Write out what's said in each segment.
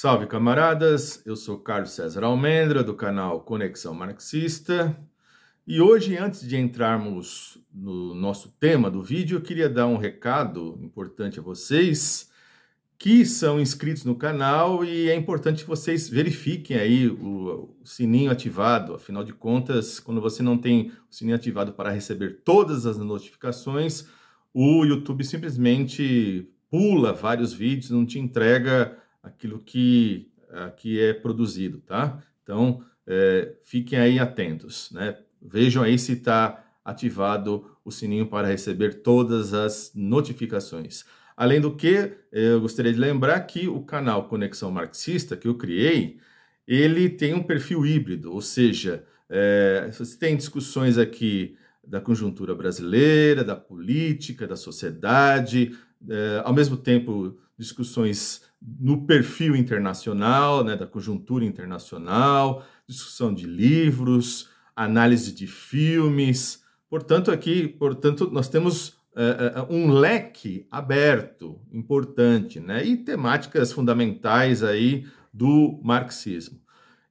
Salve camaradas, eu sou Carlos César Almendra do canal Conexão Marxista e hoje, antes de entrarmos no nosso tema do vídeo, eu queria dar um recado importante a vocês que são inscritos no canal e é importante que vocês verifiquem aí o, o sininho ativado. Afinal de contas, quando você não tem o sininho ativado para receber todas as notificações, o YouTube simplesmente pula vários vídeos, não te entrega aquilo que, a, eh, que é produzido, tá? Então, é, fiquem aí atentos, né? Vejam aí se está ativado o sininho para receber todas as notificações. Além do que, eh, eu gostaria de lembrar que o canal Conexão Marxista que eu criei, ele tem um perfil híbrido, ou seja, é, você tem discussões aqui da conjuntura brasileira, da política, da sociedade, é, ao mesmo tempo discussões no perfil internacional, né, da conjuntura internacional, discussão de livros, análise de filmes. Portanto, aqui, portanto, nós temos uh, um leque aberto, importante, né, e temáticas fundamentais aí do marxismo.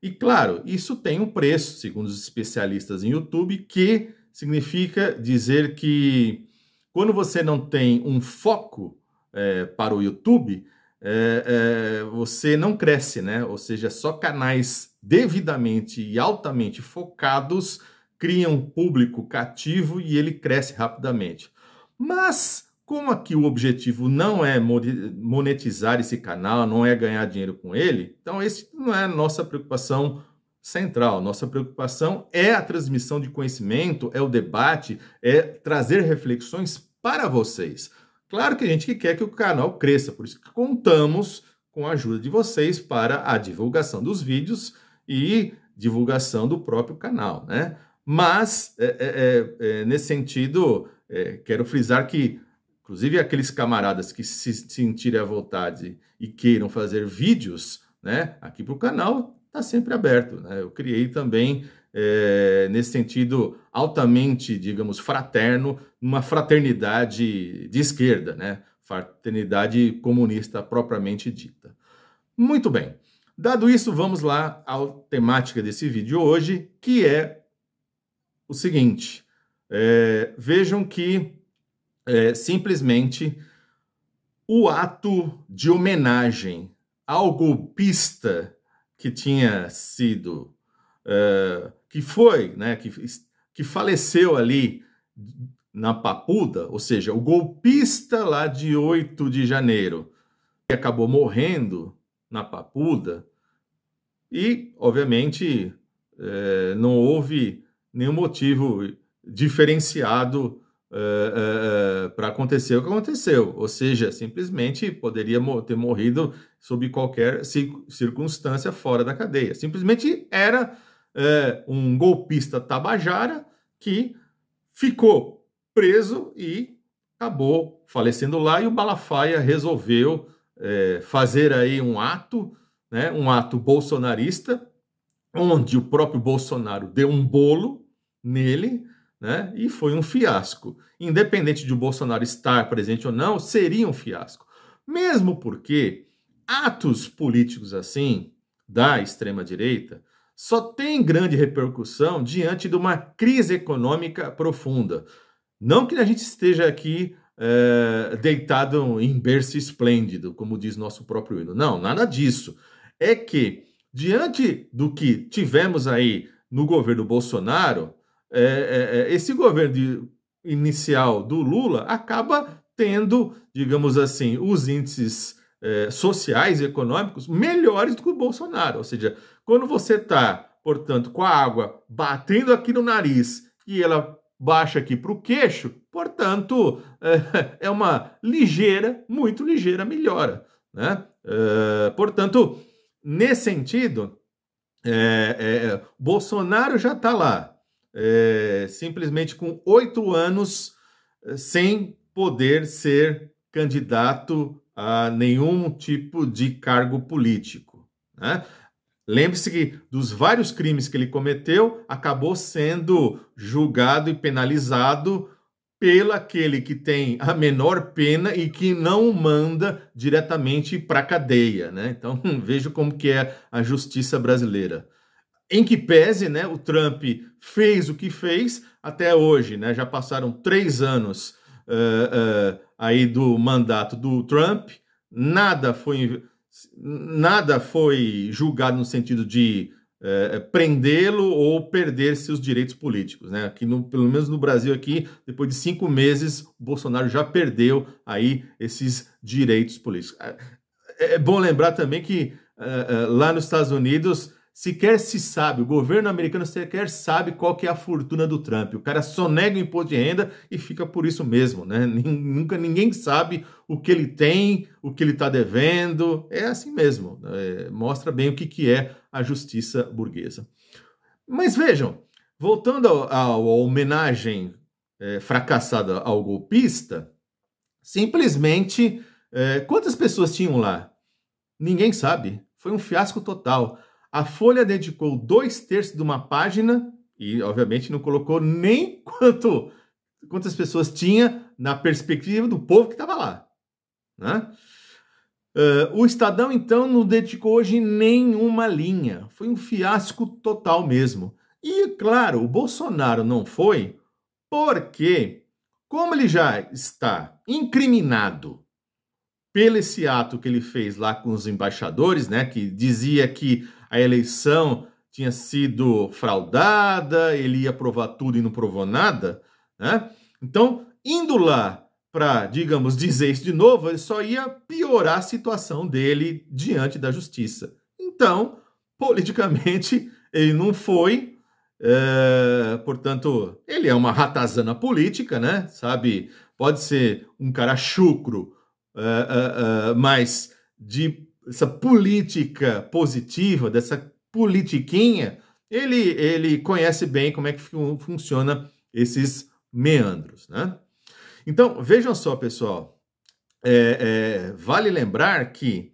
E claro, isso tem um preço, segundo os especialistas em YouTube, que significa dizer que quando você não tem um foco é, para o YouTube, é, é, você não cresce, né? Ou seja, só canais devidamente e altamente focados criam um público cativo e ele cresce rapidamente. Mas, como aqui o objetivo não é monetizar esse canal, não é ganhar dinheiro com ele, então esse não é a nossa preocupação central. Nossa preocupação é a transmissão de conhecimento, é o debate, é trazer reflexões para vocês. Claro que a gente quer que o canal cresça, por isso que contamos com a ajuda de vocês para a divulgação dos vídeos e divulgação do próprio canal, né? Mas, é, é, é, é nesse sentido, é, quero frisar que, inclusive, aqueles camaradas que se sentirem à vontade e queiram fazer vídeos, né, aqui para o canal, está sempre aberto. Né? Eu criei também é, nesse sentido altamente, digamos, fraterno, numa fraternidade de esquerda, né? fraternidade comunista propriamente dita. Muito bem. Dado isso, vamos lá à temática desse vídeo hoje, que é o seguinte: é, vejam que é, simplesmente o ato de homenagem ao golpista que tinha sido é, que foi, né, que, que faleceu ali na Papuda, ou seja, o golpista lá de 8 de janeiro, que acabou morrendo na Papuda, e, obviamente, é, não houve nenhum motivo diferenciado é, é, para acontecer o que aconteceu. Ou seja, simplesmente poderia ter morrido sob qualquer circunstância fora da cadeia. Simplesmente era é, um golpista tabajara que ficou preso e acabou falecendo lá. E o Malafaia resolveu é, fazer aí um ato, né, um ato bolsonarista, onde o próprio Bolsonaro deu um bolo nele, né? E foi um fiasco. Independente de o Bolsonaro estar presente ou não, seria um fiasco. Mesmo porque atos políticos assim da extrema direita só tem grande repercussão diante de uma crise econômica profunda. Não que a gente esteja aqui é, deitado em berço esplêndido, como diz nosso próprio hino. Não, nada disso. É que, diante do que tivemos aí no governo Bolsonaro, é, é, esse governo de, inicial do Lula acaba tendo, digamos assim, os índices eh, sociais e econômicos melhores do que o Bolsonaro. Ou seja, quando você está, portanto, com a água batendo aqui no nariz e ela baixa aqui para o queixo, portanto, eh, é uma ligeira, muito ligeira melhora. Né? Eh, portanto, nesse sentido, Bolsonaro já está lá, simplesmente com oito anos sem poder ser candidato uh, nenhum tipo de cargo político. Né? Lembre-se que dos vários crimes que ele cometeu, acabou sendo julgado e penalizado pelo aquele que tem a menor pena e que não manda diretamente para a cadeia, né? Então veja como que é a justiça brasileira. Em que pese, né? O Trump fez o que fez até hoje, né? Já passaram três anos uh, uh, aí do mandato do Trump, nada foi nada foi julgado no sentido de eh, prendê-lo ou perder seus direitos políticos, né? aqui no, pelo menos no Brasil aqui, depois de cinco meses, Bolsonaro já perdeu aí esses direitos políticos. É, é bom lembrar também que lá nos Estados Unidos sequer se sabe, o governo americano sequer sabe qual que é a fortuna do Trump. O cara só nega o imposto de renda e fica por isso mesmo, né? Nunca ninguém sabe o que ele tem, o que ele está devendo. É assim mesmo. É, mostra bem o que, que é a justiça burguesa. Mas vejam, voltando à homenagem é, fracassada ao golpista, simplesmente é, quantas pessoas tinham lá? Ninguém sabe. Foi um fiasco total. A Folha dedicou dois terços de uma página e, obviamente, não colocou nem quanto quantas pessoas tinha na perspectiva do povo que estava lá. Né? Uh, o Estadão, então, não dedicou hoje nenhuma linha. Foi um fiasco total mesmo. E, claro, o Bolsonaro não foi porque, como ele já está incriminado pelo esse ato que ele fez lá com os embaixadores, né, que dizia que a eleição tinha sido fraudada, ele ia provar tudo e não provou nada, né? Então, indo lá para, digamos, dizer isso de novo, ele só ia piorar a situação dele diante da justiça. Então, politicamente, ele não foi. É, portanto, ele é uma ratazana política, né? Sabe? Pode ser um cara chucro, é, é, é mas de essa política positiva, dessa politiquinha, ele, ele conhece bem como é que fun funciona esses meandros, né? Então, vejam só, pessoal, é, é, vale lembrar que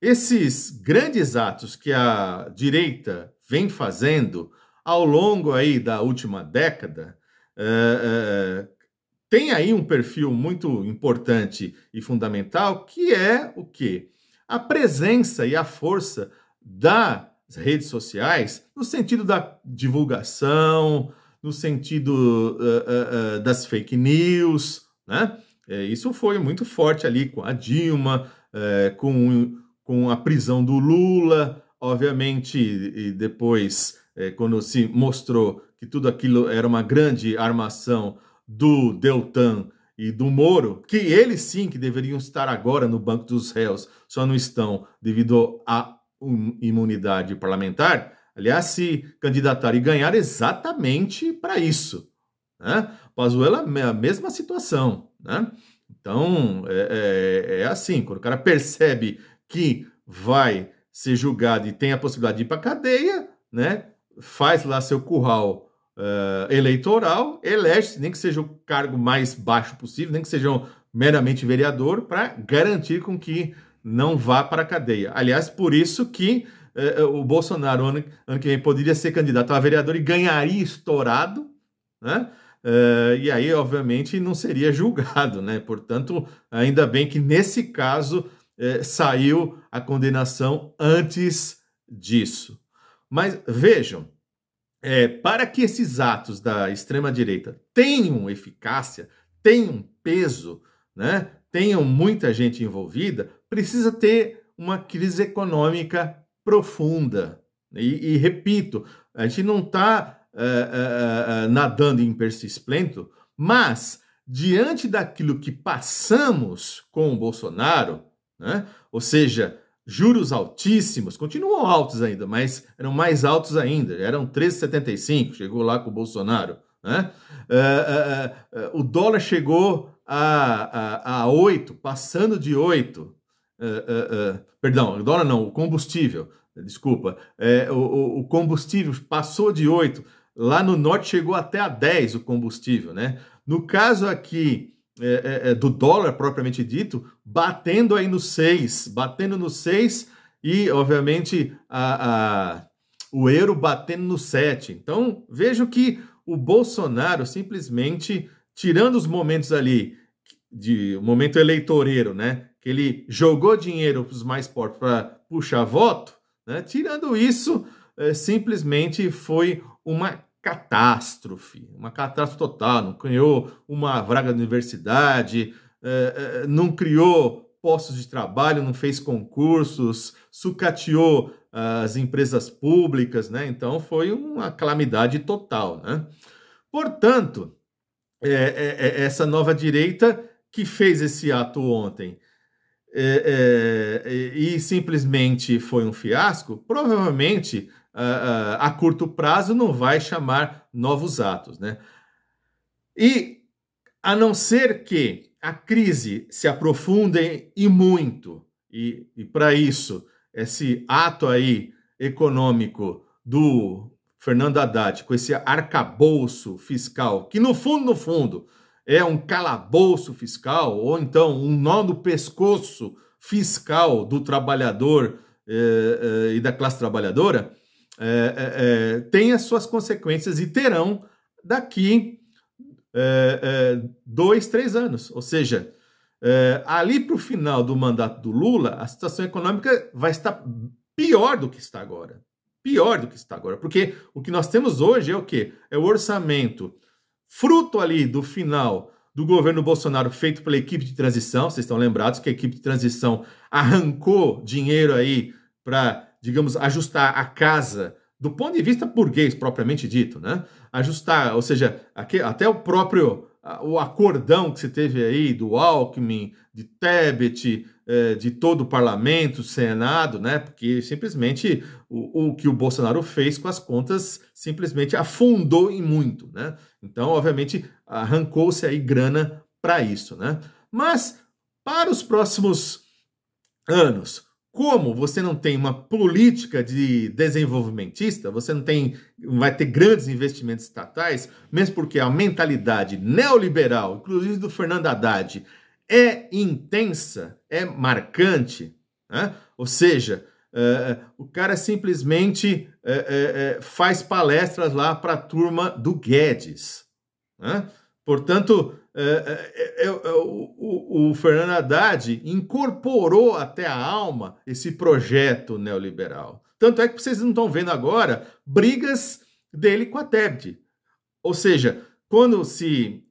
esses grandes atos que a direita vem fazendo ao longo aí da última década, é, é tem aí um perfil muito importante e fundamental, que é o quê? a presença e a força das redes sociais no sentido da divulgação, no sentido uh, uh, uh, das fake news, né? É, isso foi muito forte ali com a Dilma, com, com a prisão do Lula, obviamente, e depois, quando se mostrou que tudo aquilo era uma grande armação do Deltan e do Moro, que eles sim que deveriam estar agora no banco dos réus, só não estão devido à imunidade parlamentar, aliás, se candidatar e ganhar exatamente para isso. Né? Pazuello é a mesma situação. Né? Então, é, é, é assim, quando o cara percebe que vai ser julgado e tem a possibilidade de ir para cadeia, né? faz lá seu curral uh, eleitoral, elege, nem que seja o cargo mais baixo possível, nem que seja um meramente vereador, para garantir com que não vá para a cadeia. Aliás, por isso que uh, o Bolsonaro, ano, ano que vem, poderia ser candidato a vereador e ganharia estourado, né? Uh, e aí, obviamente, não seria julgado, né? Portanto, ainda bem que nesse caso eh, saiu a condenação antes disso. Mas vejam, é, para que esses atos da extrema-direita tenham eficácia, tenham peso, né, tenham muita gente envolvida, precisa ter uma crise econômica profunda. E, e repito, a gente não está uh, eh, uh, eh, uh, eh, nadando em persisplento, mas diante daquilo que passamos com o Bolsonaro, né, ou seja, juros altíssimos, continuam altos ainda, mas eram mais altos ainda, eram 13,75, chegou lá com o Bolsonaro. Né? Uh, uh, uh, o dólar chegou a, a, a 8, passando de 8. Eh, eh, eh, perdão, o dólar não, o combustível, desculpa. O, o, combustível passou de 8. Lá no norte chegou até a 10 o combustível, né? No caso aqui é, é, é, do dólar propriamente dito, batendo aí no 6, batendo no 6 e, obviamente, a, a, o euro batendo no 7. Então, vejo que o Bolsonaro simplesmente, tirando os momentos ali de momento eleitoreiro, né? Que ele jogou dinheiro para os mais pobres para puxar voto, né? Tirando isso, é, simplesmente foi uma catástrofe, uma catástrofe total, não criou uma vaga de universidade, é, é, não criou postos de trabalho, não fez concursos, sucateou as empresas públicas, né? Então foi uma calamidade total, né? Portanto, é, é, é essa nova direita que fez esse ato ontem é, e simplesmente foi um fiasco, provavelmente uh, a curto prazo não vai chamar novos atos, né? E a não ser que a crise se aprofunde e muito, e, e para isso, esse ato aí econômico do Fernando Haddad, com esse arcabouço fiscal, que no fundo, no fundo, é um calabouço fiscal, ou então um nó no pescoço fiscal do trabalhador eh, eh, e da classe trabalhadora, é, é, é, tem as suas consequências e terão daqui é, é, dois, três anos. Ou seja, ali para o final do mandato do Lula, a situação econômica vai estar pior do que está agora. Pior do que está agora. Porque o que nós temos hoje é o quê? É o orçamento fruto ali do final do governo Bolsonaro feito pela equipe de transição. Vocês estão lembrados que a equipe de transição arrancou dinheiro aí para digamos, ajustar a casa do ponto de vista burguês propriamente dito, né? Ajustar, ou seja, aqui, até o próprio o acordão que se teve aí do Alckmin, de Tebet, é, de todo o parlamento, Senado, né? Porque simplesmente o, o, que o Bolsonaro fez com as contas simplesmente afundou em muito, né? Então, obviamente, arrancou-se aí grana para isso, né? Mas para os próximos anos, como você não tem uma política de desenvolvimentista, você não tem, vai ter grandes investimentos estatais, mesmo porque a mentalidade neoliberal, inclusive do Fernando Haddad, é intensa, é marcante, né? ou seja, eh, eh, o cara simplesmente eh, faz palestras lá para a turma do Guedes. Né? Portanto, é, é, é, o, o Fernando Haddad incorporou até a alma esse projeto neoliberal. Tanto é que vocês não estão vendo agora brigas dele com a Tebet. Ou seja, quando se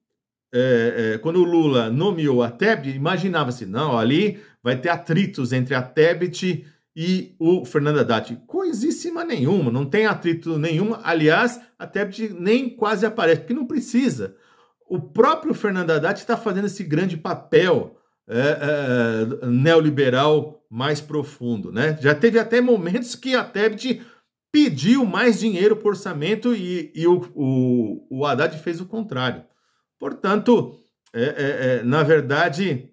é, é, quando o Lula nomeou a Tebet, imaginava-se, não, ali vai ter atritos entre a Tebet e o Fernando Haddad. Coisíssima nenhuma, não tem atrito nenhuma. Aliás, a Tebet nem quase aparece, porque não precisa o próprio Fernando Haddad está fazendo esse grande papel é, é, é, neoliberal mais profundo, né? Já teve até momentos que a Tebet pediu mais dinheiro para o orçamento e, e o, o, o, Haddad fez o contrário. Portanto, é, é, é na verdade,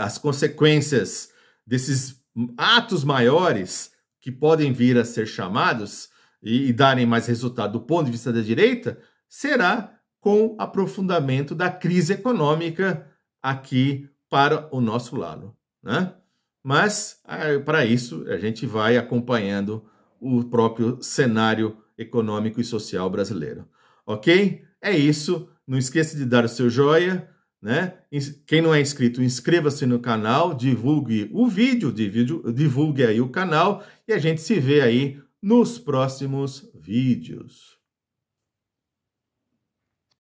as consequências desses atos maiores que podem vir a ser chamados e, e darem mais resultado do ponto de vista da direita será com aprofundamento da crise econômica aqui para o nosso lado, né? Mas é, para isso a gente vai acompanhando o próprio cenário econômico e social brasileiro, ok? É isso. Não esqueça de dar o seu joia, né? Quem não é inscrito, inscreva-se no canal, divulgue o vídeo, divulgue aí o canal e a gente se vê aí nos próximos vídeos.